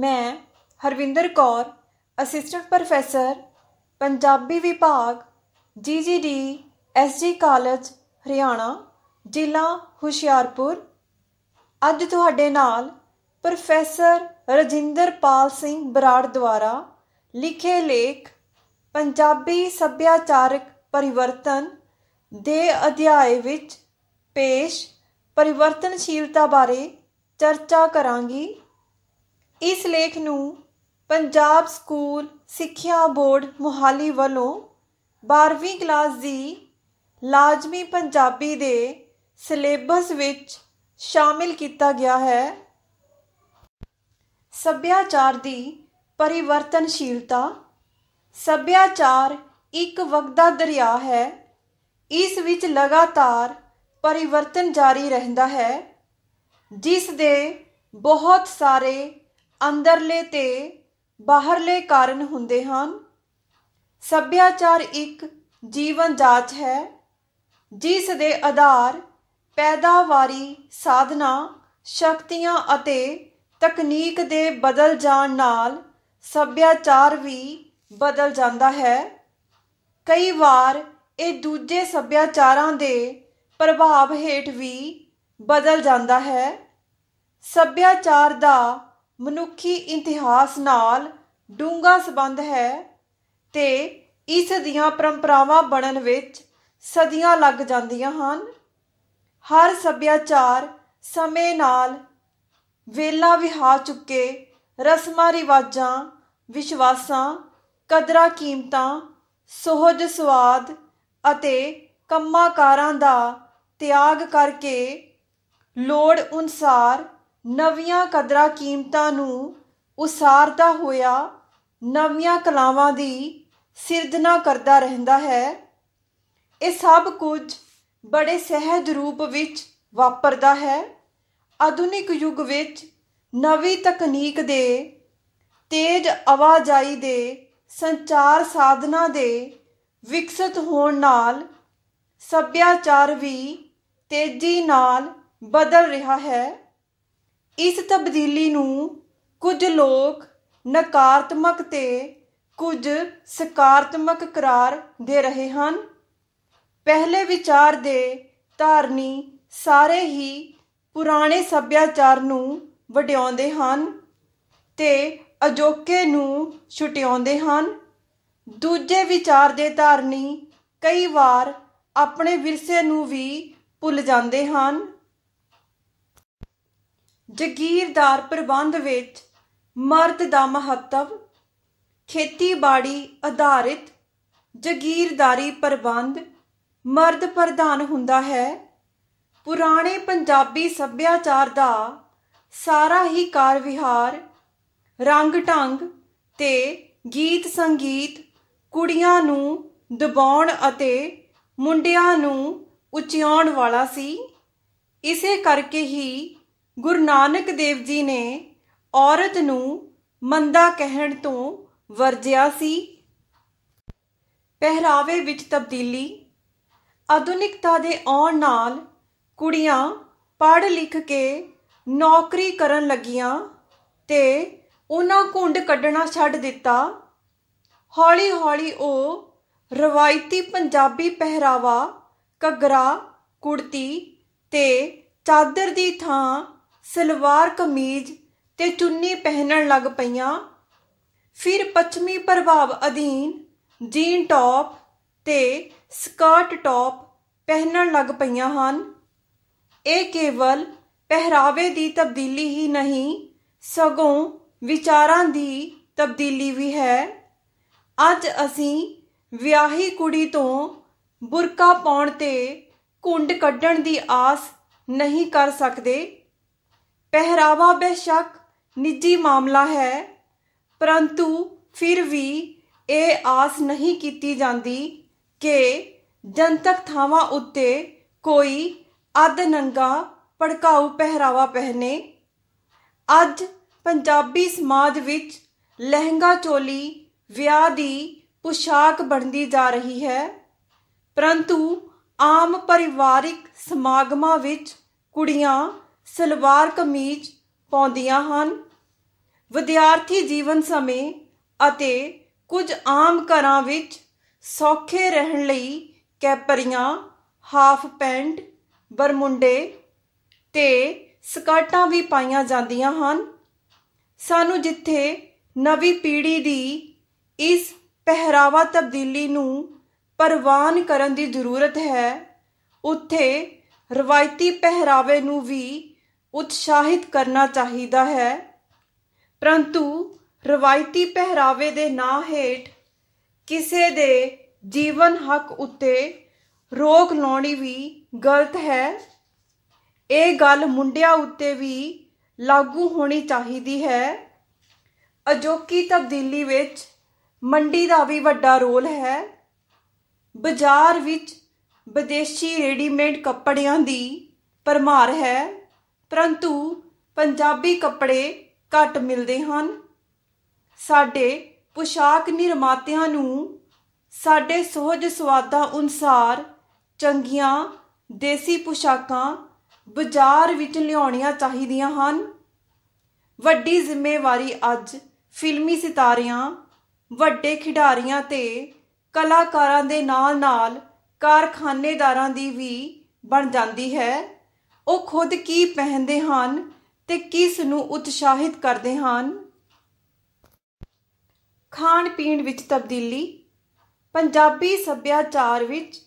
ਮੈਂ Harvinder Kaur assistant professor Punjabi ਵਿਭਾਗ GGD SG college Haryana ਜ਼ਿਲ੍ਹਾ ਹੁਸ਼ਿਆਰਪੁਰ ਅੱਜ ਤੁਹਾਡੇ ਨਾਲ ਪ੍ਰੋਫੈਸਰ ਰਜਿੰਦਰਪਾਲ ਸਿੰਘ ਬਰਾੜ ਦੁਆਰਾ ਲਿਖੇ ਲੇਖ ਪੰਜਾਬੀ ਸੱਭਿਆਚਾਰਕ ਪਰਿਵਰਤਨ ਦੇ ਅਧਿਆਏ ਵਿੱਚ ਪੇਸ਼ ਪਰਿਵਰਤਨਸ਼ੀਲਤਾ ਬਾਰੇ ਚਰਚਾ ਕਰਾਂਗੀ ਇਸ ਲੇਖ ਨੂੰ ਪੰਜਾਬ ਸਕੂਲ ਸਿੱਖਿਆ ਬੋਰਡ ਮੁਹਾਲੀ ਵੱਲੋਂ 12ਵੀਂ ਕਲਾਸ ਦੀ ਲਾਜ਼ਮੀ ਪੰਜਾਬੀ ਦੇ ਸਿਲੇਬਸ ਵਿੱਚ ਸ਼ਾਮਿਲ ਕੀਤਾ ਗਿਆ ਹੈ ਸੱਭਿਆਚਾਰ ਦੀ ਪਰਿਵਰਤਨਸ਼ੀਲਤਾ ਸੱਭਿਆਚਾਰ ਇੱਕ ਵਗਦਾ ਦਰਿਆ ਹੈ ਇਸ ਵਿੱਚ ਲਗਾਤਾਰ ਪਰਿਵਰਤਨ ਜਾਰੀ ਰਹਿੰਦਾ ਹੈ ਜਿਸ ਦੇ ਬਹੁਤ ਸਾਰੇ ਅੰਦਰਲੇ ਤੇ ਬਾਹਰਲੇ ਕਾਰਨ ਹੁੰਦੇ ਹਨ ਸੱਭਿਆਚਾਰ ਇੱਕ ਜੀਵਨ ਜਾਚ ਹੈ ਜਿਸ ਦੇ ਆਧਾਰ ਪੈਦਾਵਾਰੀ ਸਾਧਨਾ ਸ਼ਕਤੀਆਂ ਅਤੇ ਤਕਨੀਕ ਦੇ ਬਦਲ ਜਾਣ ਨਾਲ ਸੱਭਿਆਚਾਰ ਵੀ ਬਦਲ ਜਾਂਦਾ ਹੈ ਕਈ ਵਾਰ ਇਹ ਦੂਜੇ ਸੱਭਿਆਚਾਰਾਂ ਦੇ ਪ੍ਰਭਾਵ ਹੇਠ ਵੀ ਬਦਲ ਜਾਂਦਾ ਹੈ ਸੱਭਿਆਚਾਰ ਦਾ ਮਨੁੱਖੀ ਇਤਿਹਾਸ ਨਾਲ ਡੂੰਘਾ ਸਬੰਧ ਹੈ ਤੇ ਇਸ ਦੀਆਂ ਪਰੰਪਰਾਵਾਂ ਬਣਨ ਵਿੱਚ ਸਦੀਆਂ ਲੱਗ ਜਾਂਦੀਆਂ ਹਨ ਹਰ ਸੱਭਿਆਚਾਰ ਸਮੇਂ ਨਾਲ ਵੇਲਾ ਵਿਹਾ ਚੁੱਕੇ ਰਸਮਾਂ ਰਿਵਾਜਾਂ ਵਿਸ਼ਵਾਸਾਂ ਕਦਰਾਂ ਕੀਮਤਾਂ ਸੋਹਜ ਸਵਾਦ ਅਤੇ ਕੰਮਾਕਾਰਾਂ ਦਾ ਤਿਆਗ ਕਰਕੇ ਲੋੜ ਅਨੁਸਾਰ ਨਵੀਆਂ ਕਦਰਾਂ ਕੀਮਤਾਂ ਨੂੰ ਉਸਾਰਦਾ ਹੋਇਆ ਨਵੀਆਂ ਕਲਾਵਾਂ ਦੀ ਸਿਰਜਣਾ ਕਰਦਾ ਰਹਿੰਦਾ ਹੈ ਇਹ ਸਭ ਕੁਝ ਬੜੇ ਸਹਿਜ ਰੂਪ ਵਿੱਚ ਵਾਪਰਦਾ ਹੈ ਆਧੁਨਿਕ ਯੁੱਗ ਵਿੱਚ ਨਵੀਂ ਤਕਨੀਕ ਦੇ ਤੇਜ਼ ਆਵਾਜਾਈ ਦੇ ਸੰਚਾਰ ਸਾਧਨਾਂ ਦੇ ਵਿਕਸਿਤ ਹੋਣ ਨਾਲ ਸੱਭਿਆਚਾਰ ਵੀ ਤੇਜ਼ੀ ਨਾਲ ਬਦਲ ਰਿਹਾ ਹੈ ਇਸ ਤਬਦੀਲੀ ਨੂੰ ਕੁਝ ਲੋਕ ਨਕਾਰਾਤਮਕ ਤੇ ਕੁਝ ਸਕਾਰਾਤਮਕ ਕਰਾਰ ਦੇ ਰਹੇ ਹਨ ਪਹਿਲੇ ਵਿਚਾਰ ਦੇ ਧਾਰਨੀ ਸਾਰੇ ਹੀ ਪੁਰਾਣੇ ਸੱਭਿਆਚਾਰ ਨੂੰ ਵਡਿਆਉਂਦੇ ਹਨ ਤੇ ਅਜੋਕੇ ਨੂੰ ਛੁਟਿਆਉਂਦੇ ਹਨ ਦੂਜੇ ਵਿਚਾਰ ਦੇ ਧਾਰਨੀ ਕਈ ਵਾਰ ਆਪਣੇ ਵਿਰਸੇ ਨੂੰ ਵੀ ਭੁੱਲ ਜਾਂਦੇ ਹਨ ਜਗੀਰਦਾਰ ਪ੍ਰਬੰਧ ਵਿੱਚ ਮਰਦ ਦਾ ਮਹੱਤਵ ਖੇਤੀਬਾੜੀ ਆਧਾਰਿਤ ਜਗੀਰਦਾਰੀ ਪ੍ਰਬੰਧ ਮਰਦ ਪ੍ਰਧਾਨ ਹੁੰਦਾ ਹੈ ਪੁਰਾਣੇ ਪੰਜਾਬੀ ਸੱਭਿਆਚਾਰ ਦਾ ਸਾਰਾ ਹੀ ਕਾਰ ਵਿਹਾਰ ਰੰਗ ਢੰਗ ਤੇ ਗੀਤ ਸੰਗੀਤ ਕੁੜੀਆਂ ਨੂੰ ਦਬਾਉਣ ਅਤੇ ਮੁੰਡਿਆਂ ਨੂੰ ਉਚਿਆਉਣ ਵਾਲਾ ਸੀ ਇਸੇ ਕਰਕੇ ਹੀ ਗੁਰੂ ਨਾਨਕ ਦੇਵ ਜੀ ਨੇ ਔਰਤ ਨੂੰ ਮੰਦਾ ਕਹਿਣ ਤੋਂ ਵਰਜਿਆ ਸੀ ਪਹਿਰਾਵੇ ਵਿੱਚ ਤਬਦੀਲੀ ਆਧੁਨਿਕਤਾ ਦੇ ਆਉਣ ਨਾਲ ਕੁੜੀਆਂ ਪੜ੍ਹ ਲਿਖ ਕੇ ਨੌਕਰੀ ਕਰਨ ਲੱਗੀਆਂ ਤੇ ਉਹਨਾਂ ਘੁੰਡ ਕੱਢਣਾ ਛੱਡ ਦਿੱਤਾ ਹੌਲੀ-ਹੌਲੀ ਉਹ ਰਵਾਇਤੀ ਪੰਜਾਬੀ ਪਹਿਰਾਵਾ ਘੱਗਰਾ ਕੁੜਤੀ ਤੇ ਚਾਦਰ ਦੀ ਥਾਂ ਸਲਵਾਰ ਕਮੀਜ਼ ਤੇ ਚੁੰਨੀ ਪਹਿਨਣ ਲੱਗ ਪਈਆਂ ਫਿਰ ਪੱਛਮੀ ਪ੍ਰਭਾਵ ਅਧੀਨ ਜੀਨ ਟੌਪ ਤੇ ਸਕਰਟ ਟੌਪ ਪਹਿਨਣ ਲੱਗ ਪਈਆਂ ਹਨ ਇਹ ਕੇਵਲ ਪਹਿਰਾਵੇ ਦੀ ਤਬਦੀਲੀ ਹੀ ਨਹੀਂ ਸਗੋਂ ਵਿਚਾਰਾਂ ਦੀ ਤਬਦੀਲੀ ਵੀ ਹੈ ਅੱਜ ਅਸੀਂ ਵਿਆਹੀ ਕੁੜੀ ਤੋਂ ਬੁਰਕਾ ਪਾਉਣ ਤੇ ਕੁੰਡ ਕੱਢਣ ਦੀ ਆਸ ਨਹੀਂ ਕਰ ਸਕਦੇ ਪਹਿਰਾਵਾ ਬੇਸ਼ੱਕ ਨਿੱਜੀ ਮਾਮਲਾ ਹੈ ਪਰੰਤੂ ਫਿਰ ਵੀ ਇਹ ਆਸ ਨਹੀਂ ਕੀਤੀ ਜਾਂਦੀ ਕਿ ਜਨਤਕ ਥਾਵਾਂ ਉੱਤੇ ਕੋਈ ਅਧ ਨੰਗਾ ਪੜਕਾਉ ਪਹਿਰਾਵਾ ਪਹਿਨੇ ਅੱਜ ਪੰਜਾਬੀ ਸਮਾਜ ਵਿੱਚ ਲਹਿੰਗਾ ਚੋਲੀ ਵਿਆਹ ਦੀ ਪੁਸ਼ਾਕ ਬਣਦੀ ਜਾ ਰਹੀ ਹੈ ਪਰੰਤੂ ਆਮ ਪਰਿਵਾਰਿਕ ਸਮਾਗਮਾਂ ਵਿੱਚ ਕੁੜੀਆਂ ਸਲਵਾਰ ਕਮੀਜ਼ ਪਾਉਂਦੀਆਂ ਹਨ ਵਿਦਿਆਰਥੀ ਜੀਵਨ ਸਮੇਂ ਅਤੇ ਕੁਝ ਆਮ ਘਰਾਂ ਵਿੱਚ ਸੌਖੇ ਰਹਿਣ ਲਈ ਕੈਪਰੀਆਂ ਹਾਫ ਪੈਂਟ ਬਰਮੁੰਡੇ ਤੇ ਸਕਾਟਾਂ ਵੀ ਪਾਈਆਂ ਜਾਂਦੀਆਂ ਹਨ ਸਾਨੂੰ ਜਿੱਥੇ ਨਵੀਂ ਪੀੜ੍ਹੀ ਦੀ ਇਸ ਪਹਿਰਾਵਾ ਤਬਦੀਲੀ ਨੂੰ ਪਰਵਾਨ ਕਰਨ ਦੀ ਜ਼ਰੂਰਤ ਹੈ ਉੱਥੇ ਰਵਾਇਤੀ ਪਹਿਰਾਵੇ ਨੂੰ ਵੀ ਉਤਸ਼ਾਹਿਤ ਕਰਨਾ ਚਾਹੀਦਾ ਹੈ ਪਰੰਤੂ ਰਵਾਇਤੀ ਪਹਿਰਾਵੇ ਦੇ ਨਾਂ ਹੇਠ ਕਿਸੇ ਦੇ ਜੀਵਨ ਹੱਕ ਉੱਤੇ ਰੋਕ ਲਾਉਣੀ ਵੀ ਗਲਤ ਹੈ ਇਹ ਗੱਲ ਮੁੰਡਿਆਂ ਉੱਤੇ ਵੀ ਲਾਗੂ ਹੋਣੀ ਚਾਹੀਦੀ ਹੈ ਅਜੋਕੀ ਤਬਦੀਲੀ ਵਿੱਚ ਮੰਡੀ ਦਾ ਵੀ ਵੱਡਾ ਰੋਲ ਹੈ ਬਾਜ਼ਾਰ ਵਿੱਚ ਵਿਦੇਸ਼ੀ ਰੈਡੀਮੇਡ ਕੱਪੜਿਆਂ ਦੀ ਪਰਮਾਰ ਹੈ ਪਰੰਤੂ ਪੰਜਾਬੀ ਕੱਪੜੇ ਘੱਟ ਮਿਲਦੇ ਹਨ ਸਾਡੇ ਪੁਸ਼ਾਕ ਨਿਰਮਾਤਿਆਂ ਨੂੰ ਸਾਡੇ ਸੋਹਜ ਸਵਾਦਾਂ ਅਨੁਸਾਰ ਚੰਗੀਆਂ ਦੇਸੀ ਪੁਸ਼ਾਕਾਂ ਬਾਜ਼ਾਰ ਵਿੱਚ ਲਿਆਉਣੀਆਂ ਚਾਹੀਦੀਆਂ ਹਨ ਵੱਡੀ ਜ਼ਿੰਮੇਵਾਰੀ ਅੱਜ ਫਿਲਮੀ ਸਿਤਾਰਿਆਂ ਵੱਡੇ ਖਿਡਾਰੀਆਂ ਤੇ ਕਲਾਕਾਰਾਂ ਦੇ ਨਾਲ-ਨਾਲ ਕਾਰਖਾਨੇਦਾਰਾਂ ਦੀ ਵੀ ਬਣ ਜਾਂਦੀ ਹੈ ਉਹ ਖੁਦ ਕੀ ਪਹਿਨਦੇ ਹਨ ਤੇ ਕਿਸ ਨੂੰ ਉਤਸ਼ਾਹਿਤ ਕਰਦੇ ਹਨ ਖਾਣ ਪੀਣ ਵਿੱਚ ਤਬਦੀਲੀ ਪੰਜਾਬੀ ਸੱਭਿਆਚਾਰ ਵਿੱਚ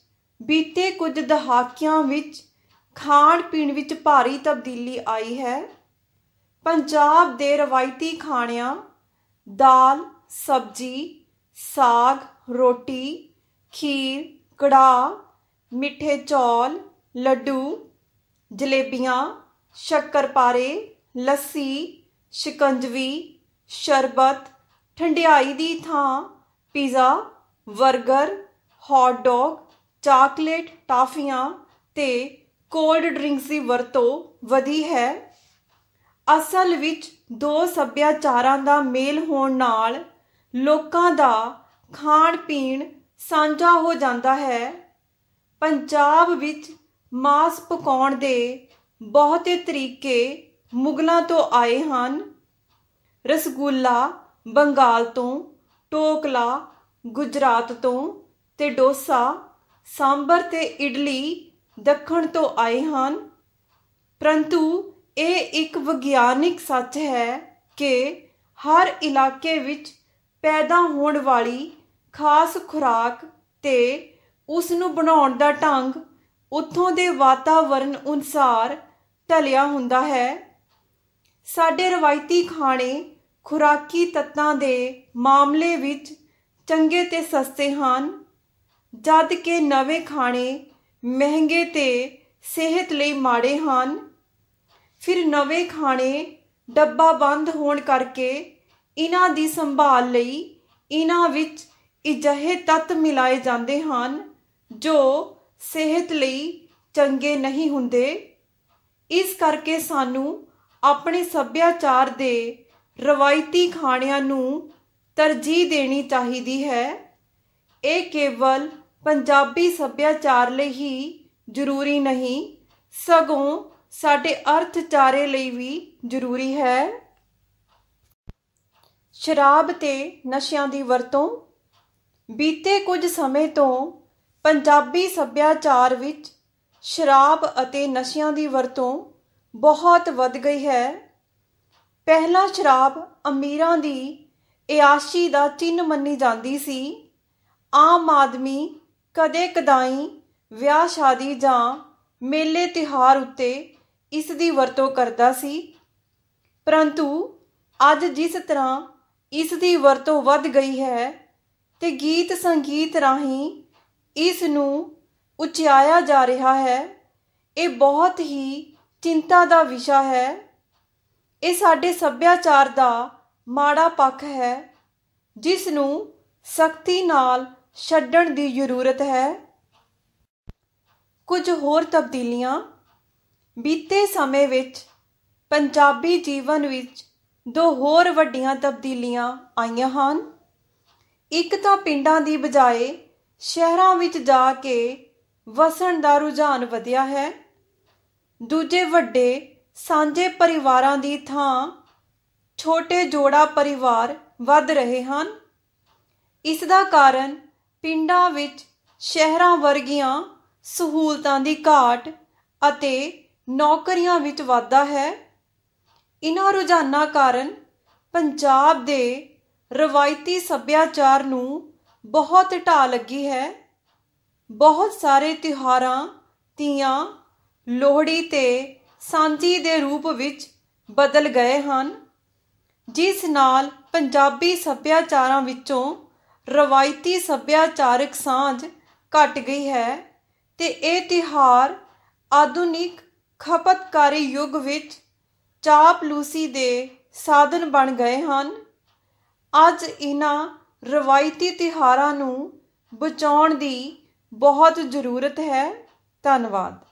ਬੀਤੇ ਕੁਝ ਦਹਾਕਿਆਂ ਵਿੱਚ ਖਾਣ ਪੀਣ ਵਿੱਚ ਭਾਰੀ ਤਬਦੀਲੀ ਆਈ ਹੈ ਪੰਜਾਬ ਦੇ ਰਵਾਇਤੀ ਖਾਣਿਆਂ ਦਾਲ ਸਬਜੀ ਸਾਗ ਰੋਟੀ ਖੀਰ ਕੜਾ ਮਿੱਠੇ ਚੌਲ ਲੱਡੂ ਜਲੇਬੀਆਂ ਸ਼ੱਕਰਪਾਰੇ ਲੱਸੀ ਸ਼ਿਕੰਜਵੀ ਸ਼ਰਬਤ ਠੰਡਿਆਈ ਦੀ ਥਾਂ ਪੀਜ਼ਾ 버ਗਰ ਹੌਟ ਡੌਗ ਚਾਕਲੇਟ ਟਾਫੀਆਂ ਤੇ ਕੋਲਡ ਡਰਿੰਕਸ ਦੀ ਵਰਤੋਂ ਵਧੀ ਹੈ ਅਸਲ ਵਿੱਚ ਦੋ ਸੱਭਿਆਚਾਰਾਂ ਦਾ ਮੇਲ ਹੋਣ ਨਾਲ ਲੋਕਾਂ ਦਾ ਖਾਣ ਪੀਣ ਸਾਂਝਾ ਹੋ ਜਾਂਦਾ ਹੈ ਪੰਜਾਬ ਵਿੱਚ ਮਾਸ ਪਕਾਉਣ ਦੇ ਬਹੁਤੇ ਤਰੀਕੇ ਮੁਗਲਾਂ ਤੋਂ ਆਏ ਹਨ ਰਸਗੁੱਲਾ ਬੰਗਾਲ ਤੋਂ ਟੋਕਲਾ ਗੁਜਰਾਤ ਤੋਂ ਤੇ ਡੋਸਾ ਸਾਂਬਰ ਤੇ ਇਡਲੀ ਦੱਖਣ ਤੋਂ ਆਏ ਹਨ ਪਰੰਤੂ ਇਹ ਇੱਕ ਵਿਗਿਆਨਿਕ ਸੱਚ ਹੈ ਕਿ ਹਰ ਇਲਾਕੇ ਵਿੱਚ ਪੈਦਾ ਹੋਣ ਵਾਲੀ ਖਾਸ ਖੁਰਾਕ ਤੇ ਉਸ ਨੂੰ ਬਣਾਉਣ ਦਾ ਢੰਗ ਉੱਥੋਂ ਦੇ ਵਾਤਾਵਰਣ ਅਨੁਸਾਰ ਢਲਿਆ ਹੁੰਦਾ ਹੈ ਸਾਡੇ ਰਵਾਇਤੀ ਖਾਣੇ ਖੁਰਾਕੀ ਤੱਤਾਂ ਦੇ ਮਾਮਲੇ ਵਿੱਚ ਚੰਗੇ ਤੇ ਸਸਤੇ ਹਨ ਜਦ ਕਿ ਨਵੇਂ ਖਾਣੇ ਮਹਿੰਗੇ ਤੇ ਸਿਹਤ ਲਈ ਮਾੜੇ ਹਨ ਫਿਰ ਨਵੇਂ ਖਾਣੇ ਡੱਬਾ ਬੰਦ ਹੋਣ ਕਰਕੇ ਇਹਨਾਂ ਦੀ ਸੰਭਾਲ ਲਈ ਇਹਨਾਂ ਵਿੱਚ ਇਜਹੇ ਤੱਤ ਮਿਲਾਏ ਜਾਂਦੇ ਹਨ ਜੋ ਸਿਹਤ ਲਈ ਚੰਗੇ ਨਹੀਂ ਹੁੰਦੇ ਇਸ ਕਰਕੇ ਸਾਨੂੰ ਆਪਣੇ ਸੱਭਿਆਚਾਰ ਦੇ ਰਵਾਇਤੀ ਖਾਣਿਆਂ ਨੂੰ ਤਰਜੀਹ ਦੇਣੀ ਚਾਹੀਦੀ ਹੈ ਇਹ ਕੇਵਲ ਪੰਜਾਬੀ ਸੱਭਿਆਚਾਰ ਲਈ ਹੀ ਜ਼ਰੂਰੀ ਨਹੀਂ ਸਗੋਂ ਸਾਡੇ ਅਰਥਚਾਰੇ ਲਈ ਵੀ ਜ਼ਰੂਰੀ ਹੈ ਸ਼ਰਾਬ ਤੇ ਨਸ਼ਿਆਂ ਦੀ ਵਰਤੋਂ ਬੀਤੇ ਕੁਝ ਸਮੇਂ ਤੋਂ ਪੰਜਾਬੀ ਸੱਭਿਆਚਾਰ ਵਿੱਚ ਸ਼ਰਾਬ ਅਤੇ ਨਸ਼ਿਆਂ ਦੀ ਵਰਤੋਂ ਬਹੁਤ ਵੱਧ ਗਈ ਹੈ ਪਹਿਲਾਂ ਸ਼ਰਾਬ ਅਮੀਰਾਂ ਦੀ ਇਆਸ਼ੀ ਦਾ ਚਿੰਨ ਮੰਨੀ ਜਾਂਦੀ ਸੀ ਆਮ ਆਦਮੀ ਕਦੇ ਕਦਾਈ ਵਿਆਹ ਸ਼ਾਦੀ ਜਾਂ ਮੇਲੇ ਤਿਹਾਰ ਉੱਤੇ ਇਸ ਦੀ ਵਰਤੋਂ ਕਰਦਾ ਸੀ ਪਰੰਤੂ ਅੱਜ ਜਿਸ ਤਰ੍ਹਾਂ ਇਸ ਦੀ ਵਰਤੋਂ ਵੱਧ ਗਈ ਹੈ ਤੇ ਗੀਤ ਸੰਗੀਤ ਰਾਹੀਂ ਇਸ ਨੂੰ ਉਚਾਇਆ ਜਾ ਰਿਹਾ ਹੈ ਇਹ ਬਹੁਤ ਹੀ ਚਿੰਤਾ ਦਾ ਵਿਸ਼ਾ ਹੈ ਇਹ ਸਾਡੇ ਸੱਭਿਆਚਾਰ ਦਾ ਮਾੜਾ ਪੱਖ ਹੈ ਜਿਸ ਨੂੰ ਸਖਤੀ ਨਾਲ ਛੱਡਣ ਦੀ ਜ਼ਰੂਰਤ ਹੈ ਕੁਝ ਹੋਰ ਤਬਦੀਲੀਆਂ ਬੀਤੇ ਸਮੇਂ ਵਿੱਚ ਪੰਜਾਬੀ ਜੀਵਨ ਵਿੱਚ ਦੋ ਹੋਰ ਵੱਡੀਆਂ ਤਬਦੀਲੀਆਂ ਆਈਆਂ ਹਨ ਇੱਕ ਤਾਂ ਪਿੰਡਾਂ ਦੀ ਬਜਾਏ ਸ਼ਹਿਰਾਂ ਵਿੱਚ ਜਾ ਕੇ ਵਸਣ ਦਾ ਰੁਝਾਨ ਵਧਿਆ ਹੈ ਦੂਜੇ ਵੱਡੇ ਸਾਂਝੇ ਪਰਿਵਾਰਾਂ ਦੀ ਥਾਂ ਛੋਟੇ ਜੋੜਾ ਪਰਿਵਾਰ ਵੱਧ ਰਹੇ ਹਨ ਇਸ ਦਾ ਕਾਰਨ ਪਿੰਡਾਂ ਵਿੱਚ ਸ਼ਹਿਰਾਂ ਵਰਗੀਆਂ ਸਹੂਲਤਾਂ ਦੀ ਘਾਟ ਅਤੇ ਨੌਕਰੀਆਂ ਵਿੱਚ ਵਾਧਾ ਹੈ ਇਨ੍ਹਾਂ ਰੁਝਾਨਾਂ ਕਾਰਨ ਪੰਜਾਬ ਦੇ ਰਵਾਇਤੀ ਸੱਭਿਆਚਾਰ ਨੂੰ ਬਹੁਤ ਢਾ ਲੱਗੀ ਹੈ ਬਹੁਤ ਸਾਰੇ ਤਿਹਾਰਾਂ ਤੀਆਂ ਲੋਹੜੀ ਤੇ ਸਾਂਝੀ ਦੇ ਰੂਪ ਵਿੱਚ ਬਦਲ ਗਏ ਹਨ ਜਿਸ ਨਾਲ ਪੰਜਾਬੀ ਸੱਭਿਆਚਾਰਾਂ ਵਿੱਚੋਂ ਰਵਾਇਤੀ ਸੱਭਿਆਚਾਰਕ ਸਾਂਝ ਘਟ ਗਈ ਹੈ ਤੇ ਇਹ ਤਿਹਾਰ ਆਧੁਨਿਕ ਖਪਤਕਾਰੀ ਯੁੱਗ ਵਿੱਚ ਚਾਪਲੂਸੀ ਦੇ ਸਾਧਨ ਬਣ ਗਏ ਹਨ ਅੱਜ ਇਹਨਾਂ ਰਵਾਇਤੀ ਤਿਹਾਰਾਂ ਨੂੰ ਬਚਾਉਣ ਦੀ ਬਹੁਤ ਜ਼ਰੂਰਤ ਹੈ ਧੰਨਵਾਦ